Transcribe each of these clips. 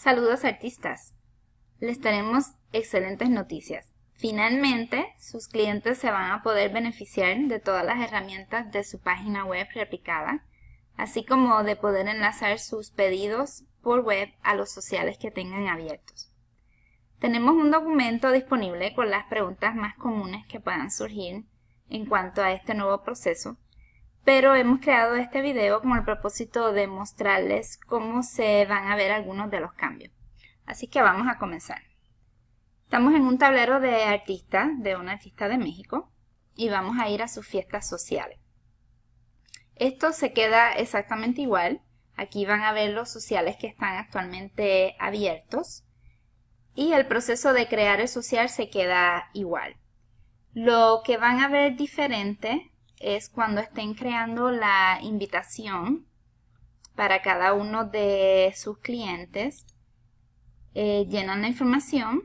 Saludos artistas. Les tenemos excelentes noticias. Finalmente, sus clientes se van a poder beneficiar de todas las herramientas de su página web replicada, así como de poder enlazar sus pedidos por web a los sociales que tengan abiertos. Tenemos un documento disponible con las preguntas más comunes que puedan surgir en cuanto a este nuevo proceso pero hemos creado este video con el propósito de mostrarles cómo se van a ver algunos de los cambios. Así que vamos a comenzar. Estamos en un tablero de artista, de un artista de México, y vamos a ir a sus fiestas sociales. Esto se queda exactamente igual. Aquí van a ver los sociales que están actualmente abiertos. Y el proceso de crear el social se queda igual. Lo que van a ver diferente es cuando estén creando la invitación para cada uno de sus clientes, eh, llenan la información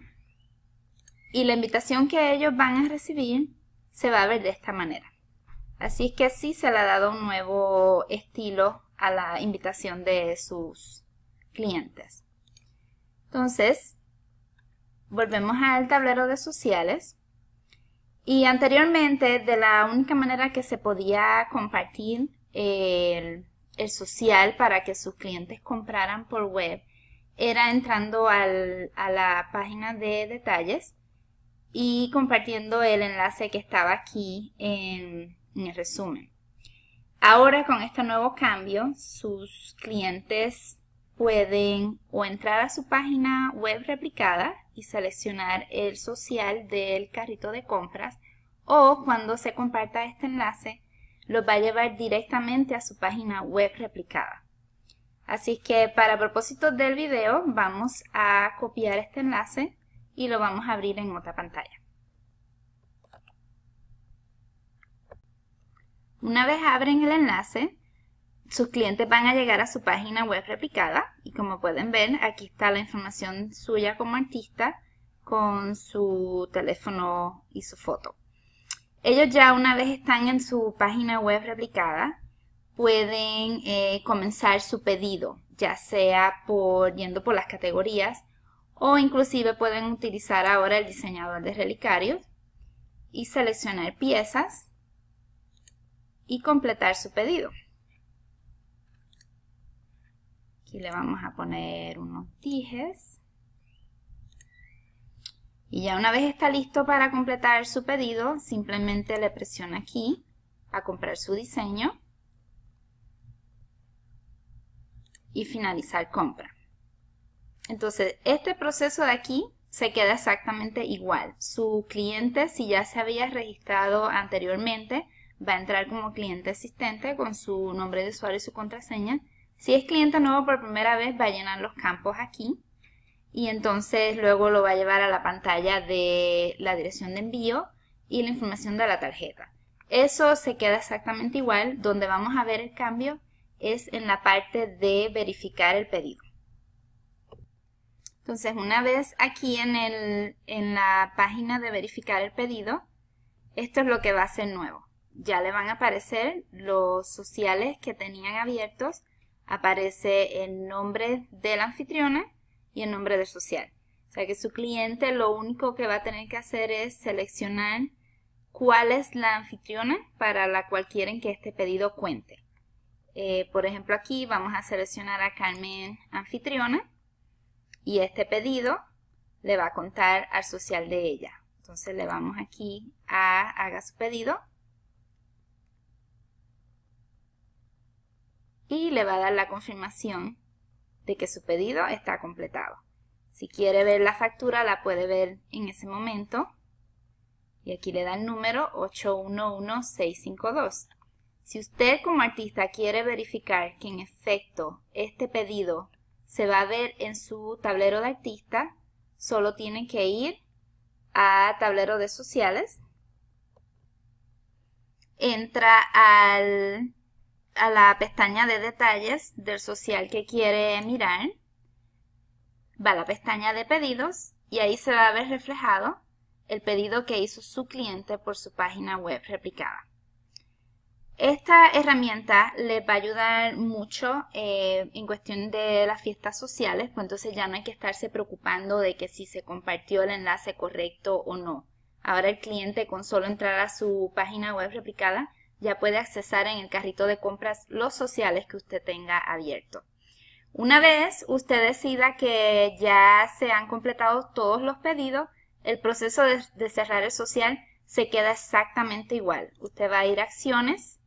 y la invitación que ellos van a recibir se va a ver de esta manera. Así es que así se le ha dado un nuevo estilo a la invitación de sus clientes. Entonces, volvemos al tablero de sociales y anteriormente, de la única manera que se podía compartir el, social para que sus clientes compraran por web era entrando a la página de detalles y compartiendo el enlace que estaba aquí en, en el resumen. Ahora con este nuevo cambio, sus clientes pueden o entrar a su página web replicada y seleccionar el social del carrito de compras o cuando se comparta este enlace los va a llevar directamente a su página web replicada. Así que para propósitos del video vamos a copiar este enlace y lo vamos a abrir en otra pantalla. Una vez abren el enlace, sus clientes van a llegar a su página web replicada y como pueden ver aquí está la información suya como artista con su teléfono y su foto. Ellos ya una vez están en su página web replicada pueden eh, comenzar su pedido ya sea por yendo por las categorías o inclusive pueden utilizar ahora el diseñador de relicarios y seleccionar piezas y completar su pedido. Y le vamos a poner unos tijes. Y ya una vez está listo para completar su pedido, simplemente le presiona aquí a comprar su diseño y finalizar compra. Entonces, este proceso de aquí se queda exactamente igual. Su cliente, si ya se había registrado anteriormente, va a entrar como cliente asistente con su nombre de usuario y su contraseña si es cliente nuevo por primera vez, va a llenar los campos aquí y entonces luego lo va a llevar a la pantalla de la dirección de envío y la información de la tarjeta. Eso se queda exactamente igual, donde vamos a ver el cambio es en la parte de verificar el pedido. Entonces, una vez aquí en, la página de verificar el pedido, esto es lo que va a ser nuevo. Ya le van a aparecer los sociales que tenían abiertos aparece el nombre de la anfitriona y el nombre del social. O sea que su cliente lo único que va a tener que hacer es seleccionar cuál es la anfitriona para la cual quieren que este pedido cuente. Eh, por ejemplo, aquí vamos a seleccionar a Carmen anfitriona y este pedido le va a contar al social de ella. Entonces le vamos aquí a haga su pedido y le va a dar la confirmación de que su pedido está completado. Si quiere ver la factura, la puede ver en ese momento. Y aquí le da el número 811652. Si usted como artista quiere verificar que en efecto este pedido se va a ver en su tablero de artista, solo tiene que ir a tablero de sociales, entra al a la pestaña de detalles del social que quiere mirar, va a la pestaña de pedidos y ahí se va a ver reflejado el pedido que hizo su cliente por su página web replicada. Esta herramienta les va a ayudar mucho eh, en cuestión de las fiestas sociales, pues entonces ya no hay que estarse preocupando de que si se compartió el enlace correcto o no. Ahora el cliente con solo entrar a su página web replicada ya puede accesar en el carrito de compras los sociales que usted tenga abierto. Una vez usted decida que ya se han completado todos los pedidos, el proceso de, de, cerrar el social se queda exactamente igual. Usted va a ir a acciones,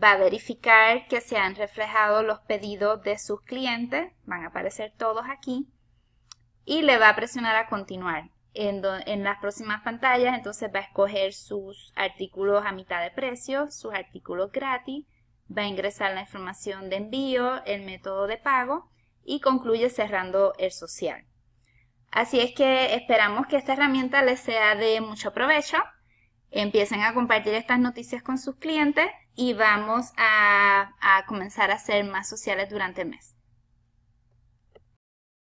va a verificar que se han reflejado los pedidos de sus clientes, van a aparecer todos aquí, y le va a presionar a continuar en, las próximas pantallas, entonces va a escoger sus artículos a mitad de precio, sus artículos gratis, va a ingresar la información de envío, el método de pago y concluye cerrando el social. Así es que esperamos que esta herramienta les sea de mucho provecho. Empiecen a compartir estas noticias con sus clientes y vamos a, a comenzar a ser más sociales durante el mes.